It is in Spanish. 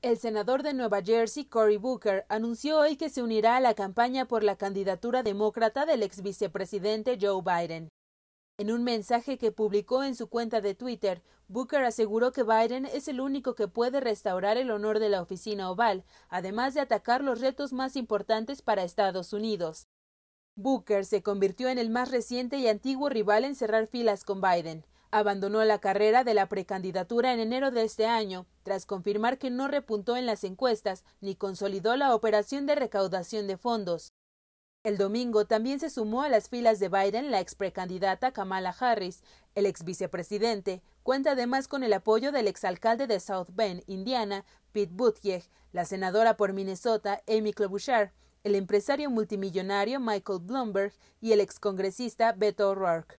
El senador de Nueva Jersey, Cory Booker, anunció hoy que se unirá a la campaña por la candidatura demócrata del ex vicepresidente Joe Biden. En un mensaje que publicó en su cuenta de Twitter, Booker aseguró que Biden es el único que puede restaurar el honor de la oficina oval, además de atacar los retos más importantes para Estados Unidos. Booker se convirtió en el más reciente y antiguo rival en cerrar filas con Biden. Abandonó la carrera de la precandidatura en enero de este año, tras confirmar que no repuntó en las encuestas ni consolidó la operación de recaudación de fondos. El domingo también se sumó a las filas de Biden la exprecandidata Kamala Harris. El ex vicepresidente cuenta además con el apoyo del exalcalde de South Bend, Indiana, Pete Buttigieg, la senadora por Minnesota, Amy Klobuchar, el empresario multimillonario Michael Bloomberg y el excongresista Beto O'Rourke.